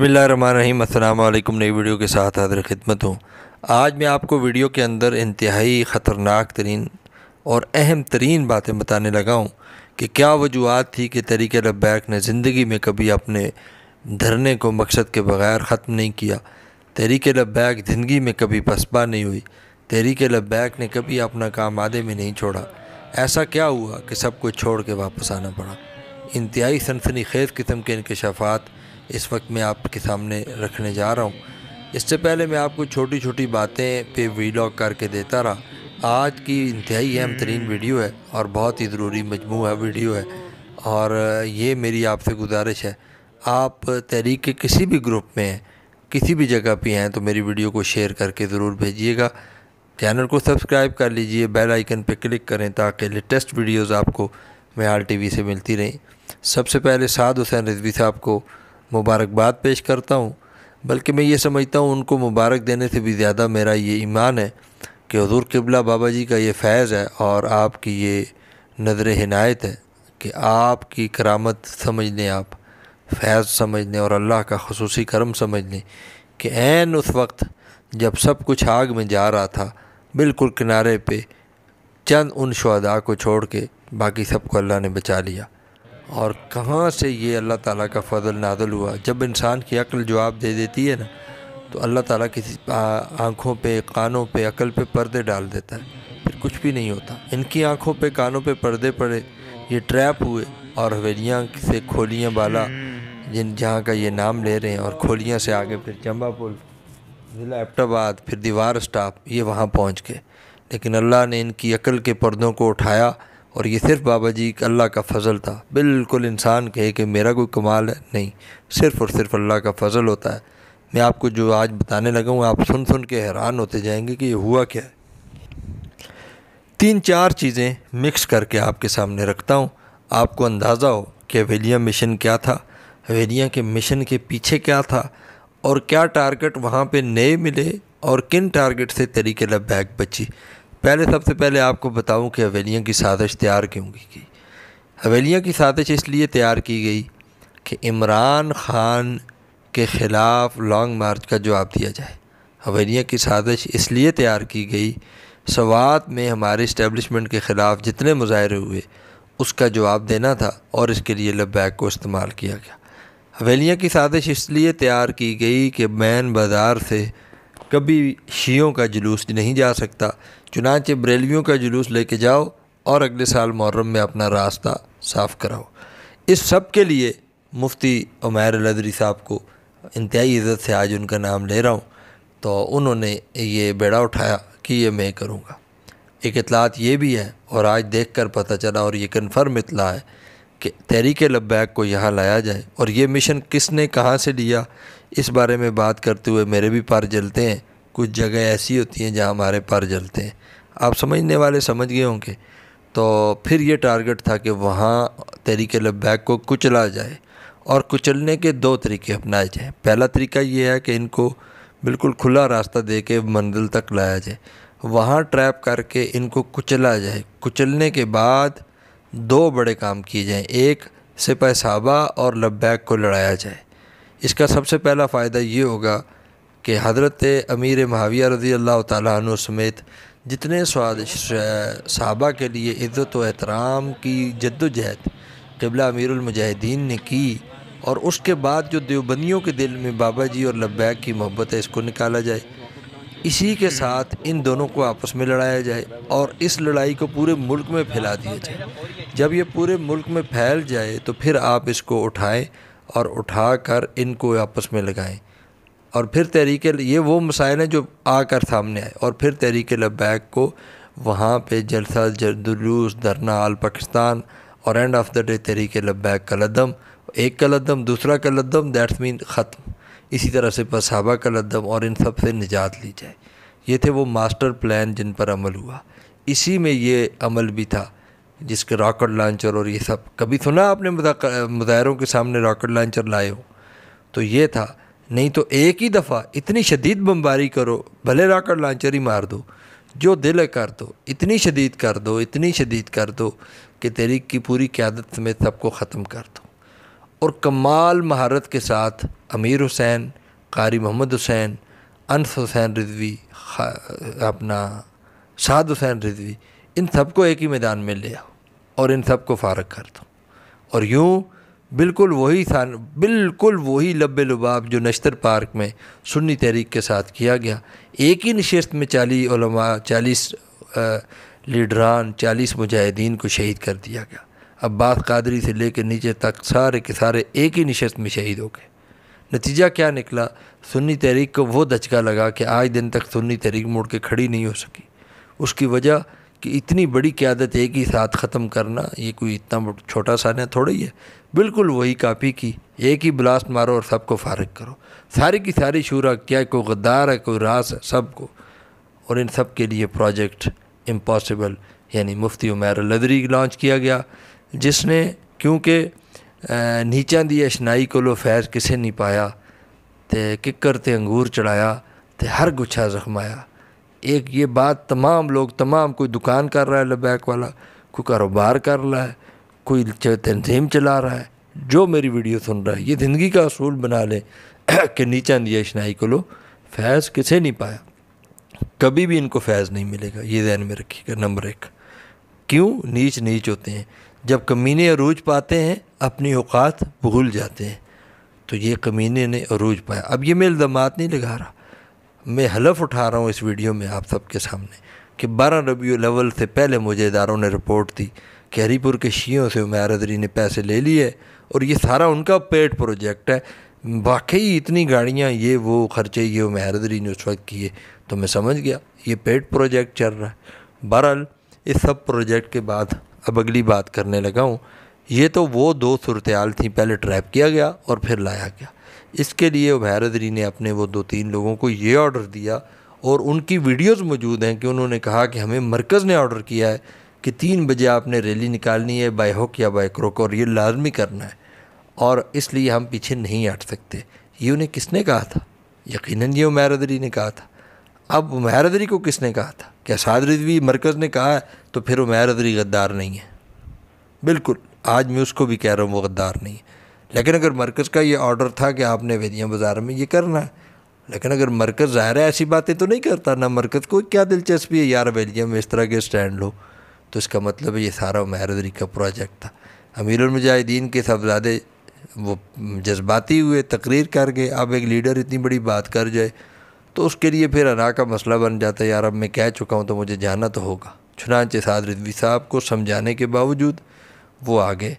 बसमीम अल्लाम नई वीडियो के साथ हादर खिदमत हूँ आज मैं आपको वीडियो के अंदर इंतहाई ख़तरनाक तरीन और अहम तरीन बातें बताने लगा हूँ कि क्या वजूहत थी कि तरीके लब्बैक ने ज़िंदगी में कभी अपने धरने को मकसद के बग़ैर ख़त्म नहीं किया तहरीक लब्बैक ज़िंदगी में कभी पसपा नहीं हुई तहरीक लब्बैक ने कभी अपना काम आधे में नहीं छोड़ा ऐसा क्या हुआ कि सब कुछ छोड़ के वापस आना पड़ा इंतहाई सनसनी खेज़ किस्म के इनकशाफात इस वक्त मैं आपके सामने रखने जा रहा हूँ इससे पहले मैं आपको छोटी छोटी बातें पे वीलॉग करके देता रहा आज की इंतहाई अहम तरीन वीडियो है और बहुत ही ज़रूरी मजमू है वीडियो है और ये मेरी आपसे गुजारिश है आप तहरीक के किसी भी ग्रुप में हैं किसी भी जगह पे हैं तो मेरी वीडियो को शेयर करके ज़रूर भेजिएगा चैनल को सब्सक्राइब कर लीजिए बेल आइकन पर क्लिक करें ताकि लेटेस्ट वीडियोस आपको मैं टी वी से मिलती रहें सबसे पहले साद हुसैन रिजवी साहब को मुबारकबाद पेश करता हूँ बल्कि मैं ये समझता हूँ उनको मुबारक देने से भी ज़्यादा मेरा ये ईमान है कि हजूर किबला बाबा जी का ये फैज़ है और आपकी ये नज़र हिनायत है कि आपकी करामत समझ लें आप फैज़ समझ लें और अल्लाह का खसूस करम समझ लें कि एन उस वक्त जब सब कुछ आग में जा रहा था बिल्कुल किनारे पे चंद उन शहदा को छोड़ के बाकी सबको अल्लाह ने बचा लिया और कहाँ से ये अल्लाह ताला का फ़जल नादल हुआ जब इंसान की अक्ल जवाब दे देती है ना तो अल्लाह ताला किसी आँखों पे कानों पे अकल पे पर्दे डाल देता है फिर कुछ भी नहीं होता इनकी आँखों पे कानों पे पर्दे पड़े ये ट्रैप हुए और हवेलियाँ से खोलियाँ बाला जिन जहाँ का ये नाम ले रहे हैं और खोलियाँ से आगे फिर चंबा पुल ज़िला एबटाबाद फिर दीवार स्टाप ये वहाँ पहुँच गए लेकिन अल्लाह ने इनकी अकल के पर्दों को उठाया और ये सिर्फ बाबा जी का अल्लाह का फ़ज़ल था बिल्कुल इंसान कहे कि मेरा कोई कमाल है नहीं सिर्फ़ और सिर्फ अल्लाह का फ़ज़ल होता है मैं आपको जो आज बताने लगा हूँ आप सुन सुन के हैरान होते जाएंगे कि ये हुआ क्या है तीन चार चीज़ें मिक्स करके आपके सामने रखता हूँ आपको अंदाज़ा हो कि हवेलिया मिशन क्या था हवेलिया के मिशन के पीछे क्या था और क्या टारगेट वहाँ पर नए मिले और किन टारगेट से तरीके लबैक बची पहले सबसे पहले आपको बताऊं कि हवेलियों की साजिश तैयार क्यों की गई हवेलियाँ की साजिश इसलिए तैयार की गई कि इमरान ख़ान के ख़िलाफ़ लॉन्ग मार्च का जवाब दिया जाए हवेलियाँ की साजिश इसलिए तैयार की गई सवात में हमारे इस्टेबलिशमेंट के ख़िलाफ़ जितने मुजाहरे हुए उसका जवाब देना था और इसके लिए लबैक को इस्तेमाल किया गया हवेलियाँ की साजिश इसलिए तैयार की गई कि मैन बाज़ार से कभी शीयों का जुलूस नहीं जा सकता चुनाच बरेलियों का जुलूस लेके जाओ और अगले साल मुहर्रम में अपना रास्ता साफ़ कराओ इस सब के लिए मुफ्ती उमैर लदरी साहब को इंतहाई इज़्ज़त से आज उनका नाम ले रहा हूँ तो उन्होंने ये बेड़ा उठाया कि ये मैं करूँगा एक इतलात ये भी है और आज देख कर पता चला और ये कन्फर्म इतला है कि तहरीक लब्बैक को यहाँ लाया जाए और ये मिशन किसने कहाँ से लिया इस बारे में बात करते हुए मेरे भी पार जलते हैं कुछ जगह ऐसी होती हैं जहाँ हमारे पर जलते हैं आप समझने वाले समझ गए होंगे तो फिर ये टारगेट था कि वहाँ तरीके लबैक को कुचला जाए और कुचलने के दो तरीके अपनाए जाएँ पहला तरीका ये है कि इनको बिल्कुल खुला रास्ता दे के मंजिल तक लाया जाए वहाँ ट्रैप करके इनको कुचला जाए कुचलने के बाद दो बड़े काम किए जाएँ एक सिपह साबा और लबैक को लड़ाया जाए इसका सबसे पहला फ़ायदा ये होगा कि हज़रत अमीर महाविया रज़ी अल्लाह तु समेत जितने सहाबा के लिए इज़्ज़त व एहतराम की जद्दोजहद कबला अमीरमुजाहिदीन ने की और उसके बाद जो देवबंदियों के दिल में बाबा जी और लब्बैक की मोहब्बत है इसको निकाला जाए इसी के साथ इन दोनों को आपस में लड़ाया जाए और इस लड़ाई को पूरे मुल्क में फैला दिया जाए जब ये पूरे मुल्क में फैल जाए तो फिर आप इसको उठाएं और उठा कर इनको आपस में लगाएं और फिर तहरीक ये वो मसाइल हैं जो आकर सामने आए और फिर तहरीक लबैक को वहाँ पे जलसा जलूस धरना आल पाकिस्तान और end of the day Tehreek Labbaik का लदम एक का लदम दूसरा का लदम दैट्स मीन ख़त्म इसी तरह से पसाबा का लदम और इन सब से निजात ली जाए ये थे वो मास्टर प्लान जिन पर अमल हुआ इसी में ये अमल भी था जिसके रॉकेट लॉन्चर और ये सब कभी सुना आपने मुजाहरों के सामने रॉकेट लॉन्चर लाए हो तो ये था नहीं तो एक ही दफ़ा इतनी शदीद बमबारी करो भले राकेट लॉन्चर ही मार दो जो दिल है कर दो इतनी शदीद कर दो इतनी शदीद कर दो कि तहरीक की पूरी क्यादत में सबको ख़त्म कर दो और कमाल महारत के साथ अमीर हुसैन कारी मोहम्मद हुसैन अनस हुसैन रिजवी अपना साद हुसैन रिजवी इन सबको एक ही मैदान में ले आओ और इन सब को फारग कर दो और यूँ बिल्कुल वही था बिल्कुल वही लब लबाब जो नश्तर पार्क में सुन्नी तहरीक के साथ किया गया एक ही नशस्त में चालीस चालीस लीडरान चालीस मुजाहिदीन को शहीद कर दिया गया अब्बास कादरी से लेकर नीचे तक सारे के सारे एक ही नशस्त में शहीद हो गए नतीजा क्या निकला सुन्नी तहरीक को वो धचका लगा कि आज दिन तक सुन्नी तहरीक मुड़ के खड़ी नहीं हो सकी उसकी वजह कि इतनी बड़ी क्यादत एक ही साथ ख़त्म करना ये कोई इतना छोटा सा ना थोड़ा ही है बिल्कुल वही कापी की एक ही ब्लास्ट मारो और सबको फारग करो सारी की सारी शूरा क्या है कोई गद्दार है कोई रास है सबको और इन सब के लिए प्रोजेक्ट इम्पॉसिबल यानी मुफ्ती उमैर लदरी लॉन्च किया गया जिसने क्योंकि नीचा दी अशनाई को लो फैज किसे नहीं पाया तो किकर ते अंगूर चढ़ाया तो हर गुच्छा जख्माया एक ये बात तमाम लोग तमाम कोई दुकान कर रहा है लबैक वाला कोई कारोबार कर रहा है कोई तनजीम चला रहा है जो मेरी वीडियो सुन रहा है ये ज़िंदगी का असूल बना ले कि नीचा दिया शनाई को लो फैज़ किसे नहीं पाया कभी भी इनको फैज़ नहीं मिलेगा ये जहन में रखिएगा नंबर एक क्यों नीच नीच होते हैं जब कमीने अरूज पाते हैं अपनी औकात भूल जाते हैं तो ये कमीने ने अरूज पाया अब ये मैं इल्जाम नहीं लगा रहा मैं हलफ उठा रहा हूँ इस वीडियो में आप सबके सामने कि बारह रबी लेवल से पहले मुझे इदारों ने रिपोर्ट दी कैरीपुर के शीयों से उमैर अदरी ने पैसे ले लिए और ये सारा उनका पेट प्रोजेक्ट है वाकई इतनी गाड़ियाँ ये वो खर्चे ये उमैर अदरी ने उस वक्त किए तो मैं समझ गया ये पेट प्रोजेक्ट चल रहा है बहरहाल इस सब प्रोजेक्ट के बाद अब अगली बात करने लगा हूँ ये तो वो दो सूरतयाल थी पहले ट्रैप किया गया और फिर लाया गया इसके लिए उमेर अदरी ने अपने वो दो तीन लोगों को ये ऑर्डर दिया और उनकी वीडियोस मौजूद हैं कि उन्होंने कहा कि हमें मरकज़ ने ऑर्डर किया है कि तीन बजे आपने रैली निकालनी है बाय हुक या बाय क्रोक और ये लाजमी करना है और इसलिए हम पीछे नहीं हट सकते ये उन्हें किसने कहा था यकीनन ये उमैर अदरी ने कहा था अब उमैर अदरी को किसने कहा था क्या साद रिजवी मरकज़ ने कहा है तो फिर उमैर अदरी गद्दार नहीं है बिल्कुल आज मैं उसको भी कह रहा हूँ वो गद्दार नहीं है लेकिन अगर मरकज़ का ये ऑर्डर था कि आपने वेदियाँ बाज़ार में ये करना है लेकिन अगर मरकज़ ज़ाहिर है ऐसी बातें तो नहीं करता ना मरकज़ को क्या दिलचस्पी है यार वेदिया में इस तरह के स्टैंड लो तो इसका मतलब ये सारा महरदरी का प्रोजेक्ट था अमीरमुजाहिदीन के साहबजादे वो जज्बाती हुए तकरीर कर गए अब एक लीडर इतनी बड़ी बात कर जाए तो उसके लिए फिर अना का मसला बन जाता है यार अब मैं कह चुका हूँ तो मुझे जाना तो होगा चुनानचे साद रिजवी साहब को समझाने के बावजूद वो आ गए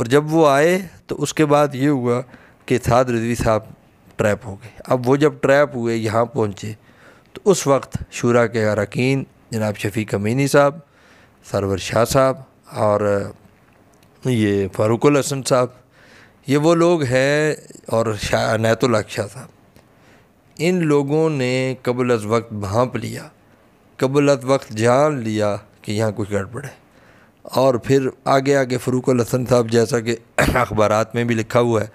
और जब वो आए तो उसके बाद ये हुआ कि साद रिजवी साहब ट्रैप हो गए अब वो जब ट्रैप हुए यहाँ पहुँचे तो उस वक्त शुरा के अरकान जनाब शफीक अमीनी साहब सरवर शाह साहब और ये फ़ारूकुल हसन साहब ये वो लोग हैं और शाह अनायतुल्लाख शाह साहब इन लोगों ने कबल अज वक्त भाँप लिया कबल अज वक्त जान लिया कि यहाँ कुछ गड़बड़ है और फिर आगे आगे फ़रूक हसन साहब जैसा कि अखबार में भी लिखा हुआ है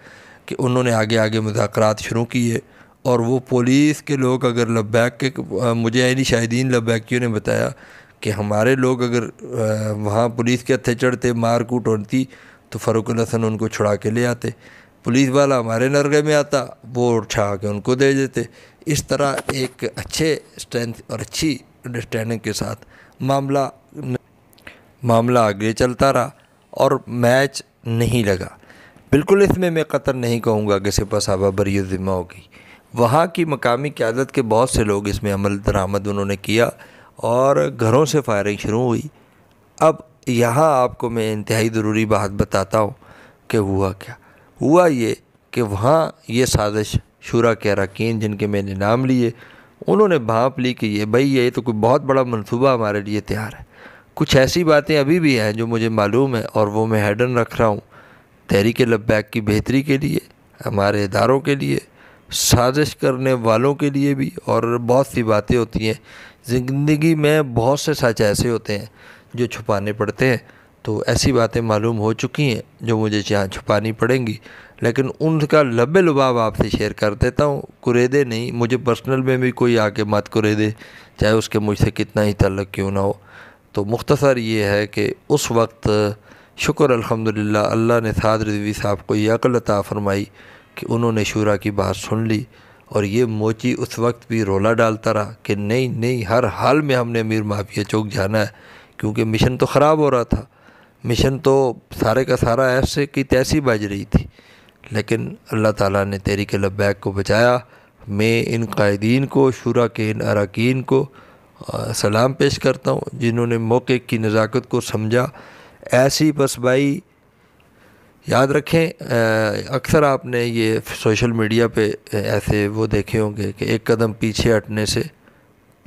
कि उन्होंने आगे आगे मुजाकर शुरू किए और वो पुलिस के लोग अगर लब्बैक के मुझे यानी शाहिदीन लब्बैकियों ने बताया कि हमारे लोग अगर वहाँ पुलिस के हथे चढ़ते मार कूट होती तो फ़ारूक़ हसन उनको छुड़ा के ले आते पुलिस वाला हमारे नरगे में आता वो छा के उनको दे देते इस तरह एक अच्छे स्ट्रेंथ और अच्छी अंडरस्टैंडिंग के साथ मामला मामला आगे चलता रहा और मैच नहीं लगा बिल्कुल इसमें मैं कतर नहीं कहूँगा कि सिपा साहबा बरी ज़िम्मा होगी वहाँ की मकामी क्यादत के बहुत से लोग इसमें अमल दरामद उन्होंने किया और घरों से फायरिंग शुरू हुई अब यहाँ आपको मैं इंतहाई ज़रूरी बात बताता हूँ कि हुआ क्या हुआ ये कि वहाँ ये साजिश शुरा के अरकान जिनके मैंने नाम लिए उन्होंने भाप ली कि ये भाई ये तो कोई बहुत बड़ा मनसूबा हमारे लिए तैयार है कुछ ऐसी बातें अभी भी हैं जो मुझे मालूम है और वो मैं हेडन रख रहा हूँ तहरीक लब्बैक की बेहतरी के लिए हमारे इदारों के लिए साजिश करने वालों के लिए भी और बहुत सी बातें होती हैं ज़िंदगी में बहुत से सच ऐसे होते हैं जो छुपाने पड़ते हैं तो ऐसी बातें मालूम हो चुकी हैं जो मुझे यहाँ छुपानी पड़ेंगी लेकिन उनका लबे लुबाव आपसे शेयर कर देता हूँ कुरेदे नहीं मुझे पर्सनल में भी कोई आके मत कुरेदे चाहे उसके मुझसे कितना ही तल्लक क्यों ना हो तो मुख्तसर ये है कि उस वक्त शुक्र अल्हम्दुलिल्लाह अल्लाह ने साद रिजवी साहब को ये अकल अता फरमाई कि उन्होंने शूरा की बात सुन ली और ये मोची उस वक्त भी रोला डालता रहा कि नहीं नहीं हर हाल में हमने अमीर माफिया चौक जाना है क्योंकि मिशन तो ख़राब हो रहा था मिशन तो सारे का सारा ऐसे की तैसी बज रही थी लेकिन अल्लाह ताला ने तेरी के लब्बैक को बचाया मैं इन कायदीन को शुरा के इन अरकान को आ, सलाम पेश करता हूँ जिन्होंने मौके की नज़ाकत को समझा ऐसी पसबाई याद रखें अक्सर आपने ये सोशल मीडिया पे ऐसे वो देखे होंगे कि एक कदम पीछे हटने से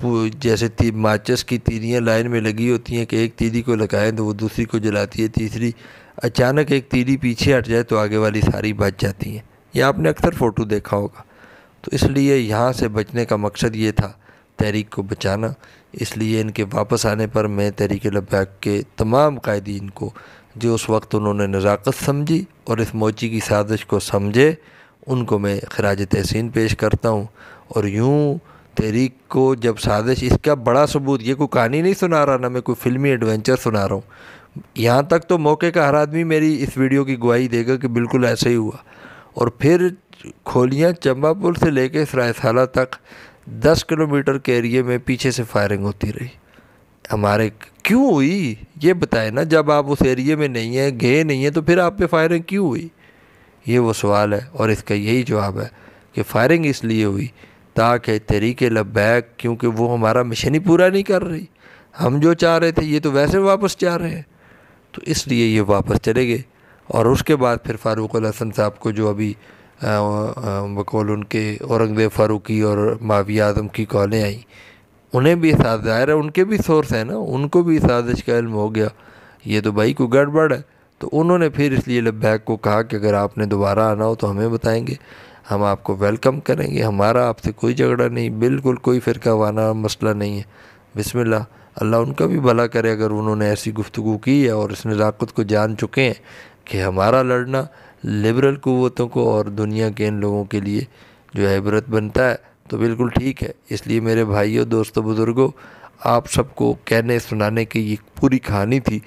जैसे ती माचिस की तीलियाँ लाइन में लगी होती हैं कि एक तीली को लगाएं तो वो दूसरी को जलाती है तीसरी अचानक एक तीली पीछे हट जाए तो आगे वाली सारी बच जाती हैं ये आपने अक्सर फ़ोटो देखा होगा तो इसलिए यहाँ से बचने का मकसद ये था तहरीक को बचाना इसलिए इनके वापस आने पर मैं तहरीक लब्बैक के तमाम कायदीन को जो उस वक्त उन्होंने नज़ाकत समझी और इस मोची की साजिश को समझे उनको मैं खराज तहसीन पेश करता हूँ और यूँ तहरीक को जब साजिश इसका बड़ा सबूत ये कोई कहानी नहीं सुना रहा ना मैं कोई फ़िल्मी एडवेंचर सुना रहा हूँ यहाँ तक तो मौके का हर आदमी मेरी इस वीडियो की गवाही देगा कि बिल्कुल ऐसे ही हुआ और फिर खोलियाँ चंबापुर से लेकर सरायसाला तक दस किलोमीटर के एरिए में पीछे से फायरिंग होती रही हमारे क्यों हुई ये बताए ना जब आप उस एरिए में नहीं हैं गए नहीं हैं तो फिर आप पे फायरिंग क्यों हुई ये वो सवाल है और इसका यही जवाब है कि फायरिंग इसलिए हुई ताकि तहरीक लबैक क्योंकि वो हमारा मिशन ही पूरा नहीं कर रही हम जो चाह रहे थे ये तो वैसे वापस चाह रहे हैं तो इसलिए ये वापस चले गए और उसके बाद फिर फ़ारूक हसन साहब को जो अभी बकौल उनके औरंगज़ेब फ़ारूकी और माविया आजम की कॉलें आईं उन्हें भी एहसास ज़ाहिर है उनके भी सोर्स हैं ना उनको भी साजिश का इल्म हो गया ये तो भाई को गड़बड़ है तो उन्होंने फिर इसलिए लब्बैक को कहा कि अगर आपने दोबारा आना हो तो हमें बताएंगे हम आपको वेलकम करेंगे हमारा आपसे कोई झगड़ा नहीं बिल्कुल कोई फ़िरका वाना मसला नहीं है बिसमिल्ला अल्लाह उनका भी भला करे अगर उन्होंने ऐसी गुफ्तु की है और इस नज़ाकत को जान चुके हैं कि हमारा लड़ना लिबरल क़वतों को और दुनिया के इन लोगों के लिए जो हैबरत बनता है तो बिल्कुल ठीक है इसलिए मेरे भाइयों दोस्तों बुज़ुर्गों आप सबको कहने सुनाने की ये पूरी कहानी थी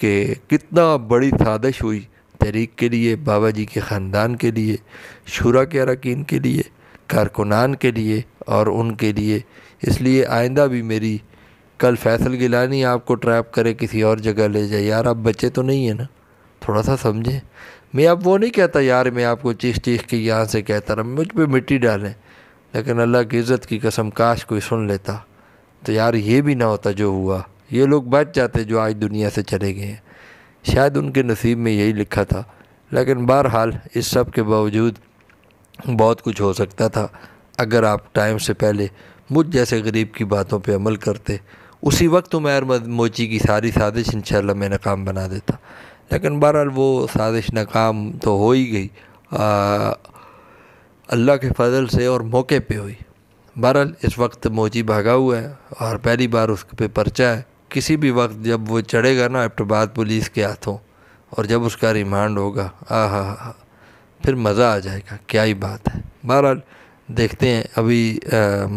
कि कितना बड़ी साजिश हुई तहरीक के लिए बाबा जी के ख़ानदान के लिए शुरा के अरकान के लिए कारकुनान के लिए और उनके लिए इसलिए आइंदा भी मेरी कल फैसल गिलानी आपको ट्रैप करे किसी और जगह ले जाए यार आप बच्चे तो नहीं है ना थोड़ा सा समझें मैं अब वो नहीं कहता यार मैं आपको चीख चीख के यहाँ से कहता रहा मुझ पर मिट्टी डालें लेकिन अल्लाह की इज़्ज़त की कसम काश कोई सुन लेता तो यार ये भी ना होता जो हुआ ये लोग बच जाते जो आज दुनिया से चले गए हैं शायद उनके नसीब में यही लिखा था लेकिन बहरहाल इस सब के बावजूद बहुत कुछ हो सकता था अगर आप टाइम से पहले मुझ जैसे गरीब की बातों पर अमल करते उसी वक्त उमैर तो मोची की सारी साजिश इन मैं नाकाम बना देता लेकिन बहरहाल वो साजिश नाकाम तो हो ही गई आ, अल्लाह के फजल से और मौके पे हुई बहरहाल इस वक्त मोजी भागा हुआ है और पहली बार उस पर पर्चा है किसी भी वक्त जब वो चढ़ेगा ना इब्टबाद पुलिस के हाथों और जब उसका रिमांड होगा आ हा हा फिर मज़ा आ जाएगा क्या ही बात है बहरहाल देखते हैं अभी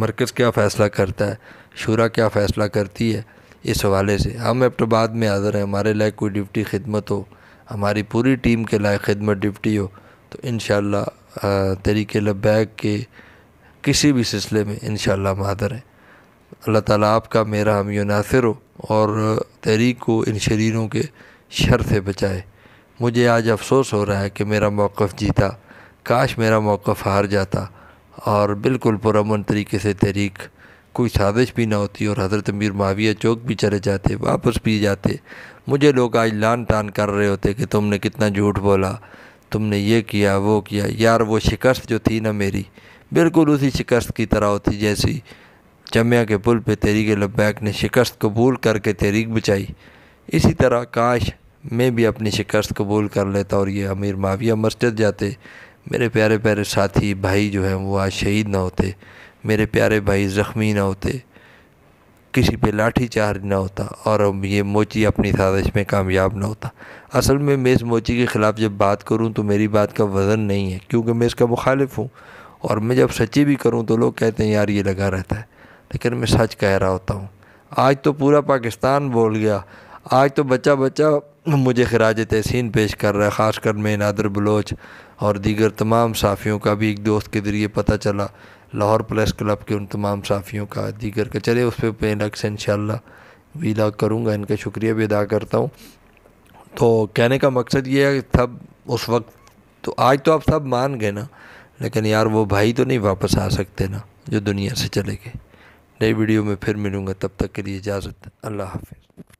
मरकज़ क्या फ़ैसला करता है शुरा क्या फ़ैसला करती है इस हवाले से हम हाँ, इब्टबाद में हाजिर हैं हमारे लायक कोई डिप्टी खिदमत हो हमारी पूरी टीम के लायक खिदमत डिप्टी हो तो इन तरीक़ लबैग के किसी भी सिलसिले में इन मादर हैं अल्लाह ताला आपका मेरा हम नासिर हो और तहरीक को इन शरीरों के शर से बचाए मुझे आज अफसोस हो रहा है कि मेरा मौक़ जीता काश मेरा मौक़ हार जाता और बिल्कुल पुरमन तरीके से तहरीक कोई साजिश भी ना होती और हज़रत मीर माविया चौक भी चले जाते वापस भी जाते मुझे लोग आज लान तान कर रहे होते कि तुमने कितना झूठ बोला तुमने ये किया वो किया यार वो शिकस्त जो थी ना मेरी बिल्कुल उसी शिकस्त की तरह होती जैसी जमिया के पुल पे तहरीक लब्बैक ने शिकस्त कबूल करके तहरीक बचाई इसी तरह काश मैं भी अपनी शिकस्त कबूल कर लेता और ये अमीर माविया मस्जिद जाते मेरे प्यारे प्यारे साथी भाई जो हैं वो आज शहीद ना होते मेरे प्यारे भाई ज़ख्मी ना होते किसी पे लाठी चार्ज ना होता और ये मोची अपनी साजिश में कामयाब ना होता असल में मैं इस मोची के ख़िलाफ़ जब बात करूँ तो मेरी बात का वज़न नहीं है क्योंकि मैं इसका मुखालिफ हूँ और मैं जब सच्ची भी करूँ तो लोग कहते हैं यार ये लगा रहता है लेकिन मैं सच कह रहा होता हूँ आज तो पूरा पाकिस्तान बोल गया आज तो बच्चा बच्चा मुझे खराज तहसिन पेश कर रहा है खासकर मैं नादर बलोच और दीगर तमाम साफ़ियों का भी एक दोस्त के ज़रिए पता चला लाहौर प्रेस क्लब के उन तमाम साफ़ियों का दीगर का चले उस पर पे से इन वीला करूँगा इनका शुक्रिया भी अदा करता हूँ तो कहने का मकसद ये है सब उस वक्त तो आज तो आप सब मान गए ना लेकिन यार वो भाई तो नहीं वापस आ सकते ना जो दुनिया से चले गए नई वीडियो में फिर मिलूँगा तब तक के लिए इजाज़त अल्लाह हाफिज़